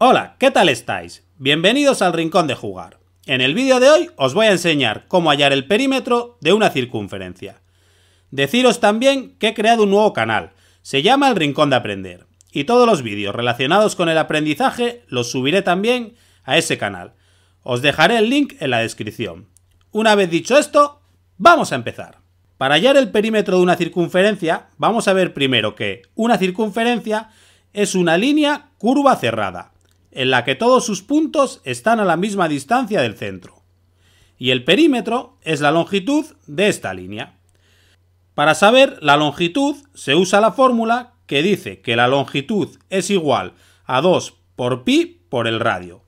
Hola, ¿qué tal estáis? Bienvenidos al Rincón de Jugar. En el vídeo de hoy os voy a enseñar cómo hallar el perímetro de una circunferencia. Deciros también que he creado un nuevo canal, se llama El Rincón de Aprender, y todos los vídeos relacionados con el aprendizaje los subiré también a ese canal. Os dejaré el link en la descripción. Una vez dicho esto, vamos a empezar. Para hallar el perímetro de una circunferencia, vamos a ver primero que una circunferencia es una línea curva cerrada en la que todos sus puntos están a la misma distancia del centro. Y el perímetro es la longitud de esta línea. Para saber la longitud se usa la fórmula que dice que la longitud es igual a 2 por pi por el radio.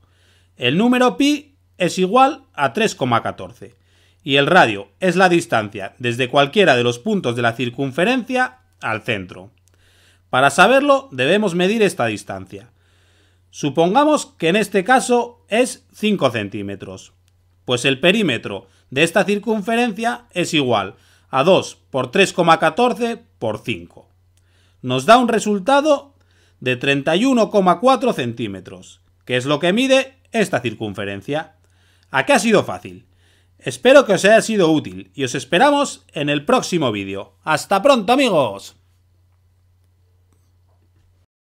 El número pi es igual a 3,14 y el radio es la distancia desde cualquiera de los puntos de la circunferencia al centro. Para saberlo debemos medir esta distancia. Supongamos que en este caso es 5 centímetros. Pues el perímetro de esta circunferencia es igual a 2 por 3,14 por 5. Nos da un resultado de 31,4 centímetros, que es lo que mide esta circunferencia. ¿A qué ha sido fácil? Espero que os haya sido útil y os esperamos en el próximo vídeo. ¡Hasta pronto amigos!